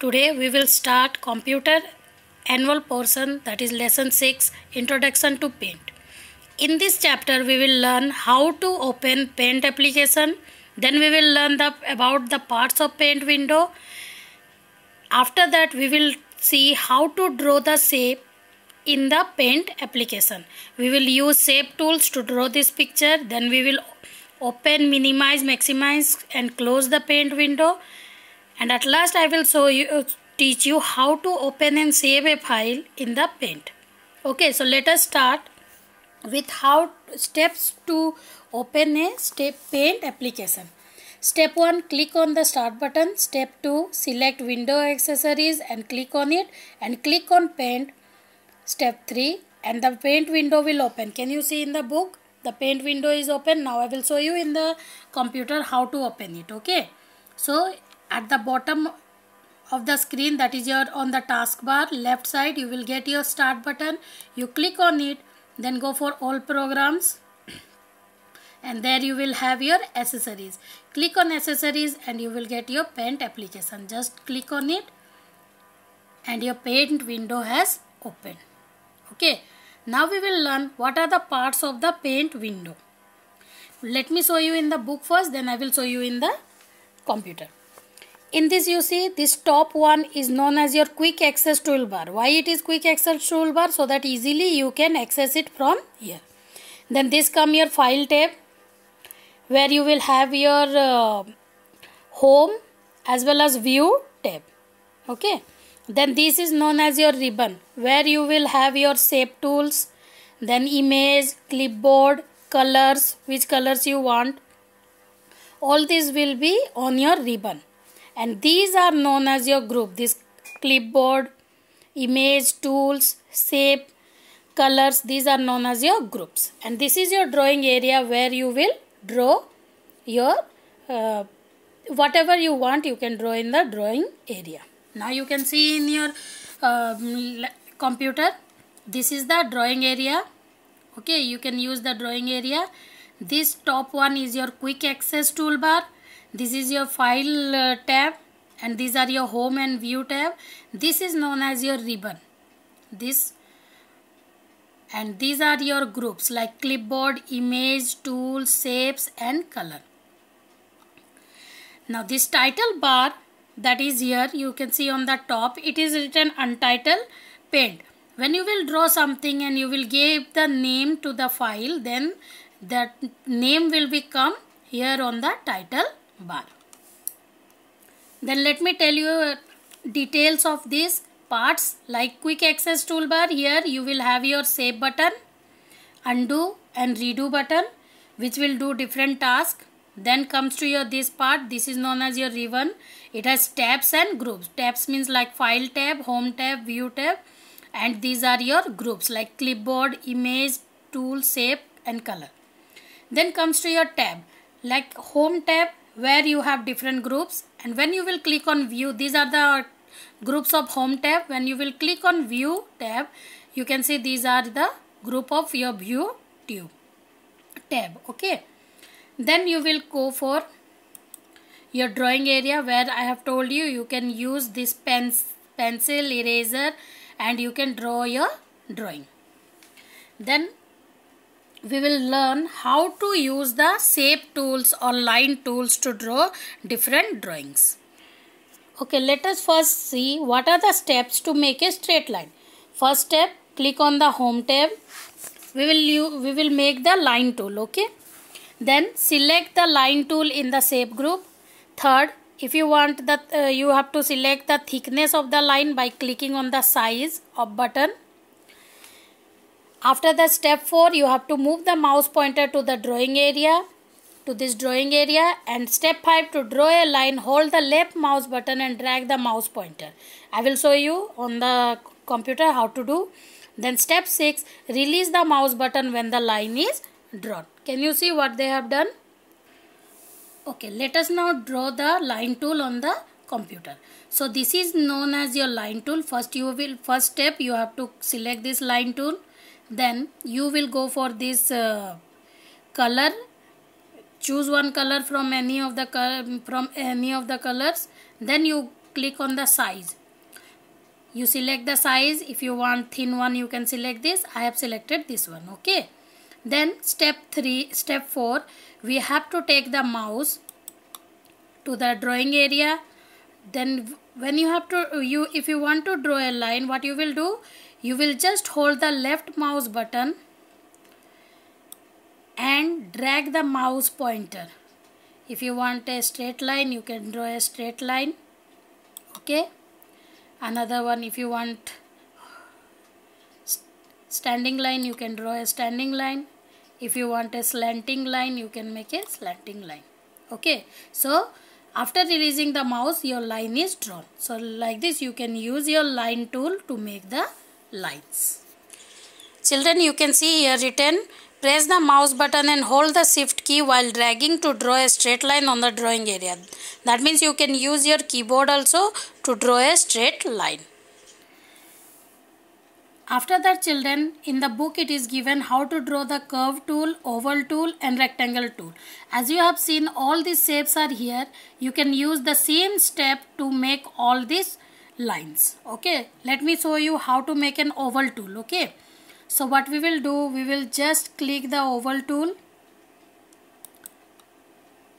Today we will start computer annual portion that is lesson 6 introduction to paint. In this chapter we will learn how to open paint application then we will learn the, about the parts of paint window. After that we will see how to draw the shape in the paint application. We will use shape tools to draw this picture then we will open minimize maximize and close the paint window and at last I will show you uh, teach you how to open and save a file in the paint okay so let us start with how steps to open a step paint application step 1 click on the start button step 2 select window accessories and click on it and click on paint step 3 and the paint window will open can you see in the book the paint window is open now i will show you in the computer how to open it okay so at the bottom of the screen that is your on the taskbar left side you will get your start button you click on it then go for all programs and there you will have your accessories click on accessories and you will get your paint application just click on it and your paint window has opened okay now we will learn what are the parts of the paint window let me show you in the book first then i will show you in the computer in this you see this top one is known as your quick access toolbar why it is quick access toolbar so that easily you can access it from here then this come your file tab where you will have your uh, home as well as view tab okay then this is known as your ribbon where you will have your shape tools then image clipboard colors which colors you want all these will be on your ribbon and these are known as your group this clipboard image tools shape colors these are known as your groups and this is your drawing area where you will draw your uh, whatever you want you can draw in the drawing area now you can see in your um, computer this is the drawing area okay you can use the drawing area this top one is your quick access toolbar this is your file uh, tab and these are your home and view tab this is known as your ribbon this and these are your groups like clipboard image tools shapes and color now this title bar that is here you can see on the top it is written untitled paint when you will draw something and you will give the name to the file then that name will become here on the title bar. Then let me tell you details of these parts like quick access toolbar here you will have your save button, undo and redo button which will do different task. Then comes to your this part this is known as your ribbon. It has tabs and groups. Tabs means like file tab, home tab, view tab and these are your groups like clipboard, image, tool, shape and color. Then comes to your tab like home tab where you have different groups and when you will click on view these are the groups of home tab when you will click on view tab you can see these are the group of your view tube tab okay then you will go for your drawing area where I have told you you can use this pens pencil eraser and you can draw your drawing then we will learn how to use the shape tools or line tools to draw different drawings. Okay, let us first see what are the steps to make a straight line. First step, click on the home tab. We will, we will make the line tool, okay. Then select the line tool in the shape group. Third, if you want that, uh, you have to select the thickness of the line by clicking on the size of button. After the step 4, you have to move the mouse pointer to the drawing area, to this drawing area and step 5 to draw a line, hold the left mouse button and drag the mouse pointer. I will show you on the computer how to do. Then step 6, release the mouse button when the line is drawn. Can you see what they have done? Okay, let us now draw the line tool on the computer. So this is known as your line tool. First you will, first step you have to select this line tool then you will go for this uh, color choose one color from any of the from any of the colors then you click on the size you select the size if you want thin one you can select this i have selected this one okay then step 3 step 4 we have to take the mouse to the drawing area then when you have to you if you want to draw a line what you will do you will just hold the left mouse button and drag the mouse pointer if you want a straight line you can draw a straight line okay another one if you want standing line you can draw a standing line if you want a slanting line you can make a slanting line okay so after releasing the mouse, your line is drawn. So like this, you can use your line tool to make the lines. Children, you can see here written, press the mouse button and hold the shift key while dragging to draw a straight line on the drawing area. That means you can use your keyboard also to draw a straight line. After that children, in the book it is given how to draw the curve tool, oval tool and rectangle tool. As you have seen all these shapes are here. You can use the same step to make all these lines. Okay. Let me show you how to make an oval tool. Okay. So what we will do, we will just click the oval tool.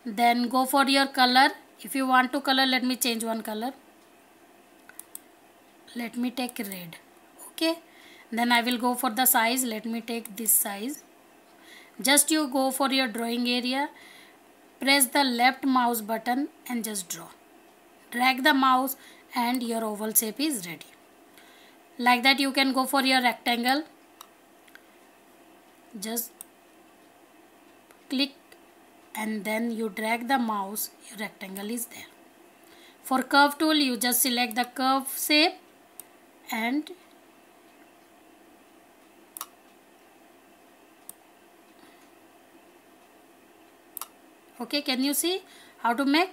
Then go for your color. If you want to color, let me change one color. Let me take red. Okay then I will go for the size let me take this size just you go for your drawing area press the left mouse button and just draw drag the mouse and your oval shape is ready like that you can go for your rectangle just click and then you drag the mouse your rectangle is there for curve tool you just select the curve shape and okay can you see how to make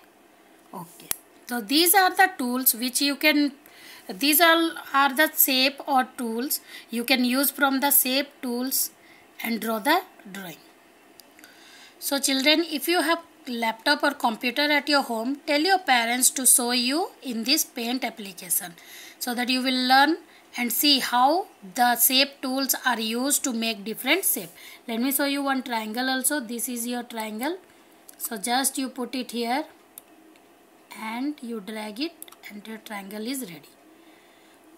okay so these are the tools which you can these all are the shape or tools you can use from the shape tools and draw the drawing so children if you have laptop or computer at your home tell your parents to show you in this paint application so that you will learn and see how the shape tools are used to make different shape let me show you one triangle also this is your triangle so just you put it here and you drag it and your triangle is ready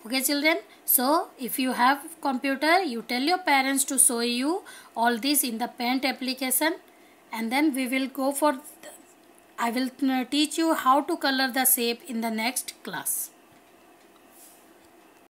okay children so if you have computer you tell your parents to show you all this in the paint application and then we will go for I will uh, teach you how to color the shape in the next class.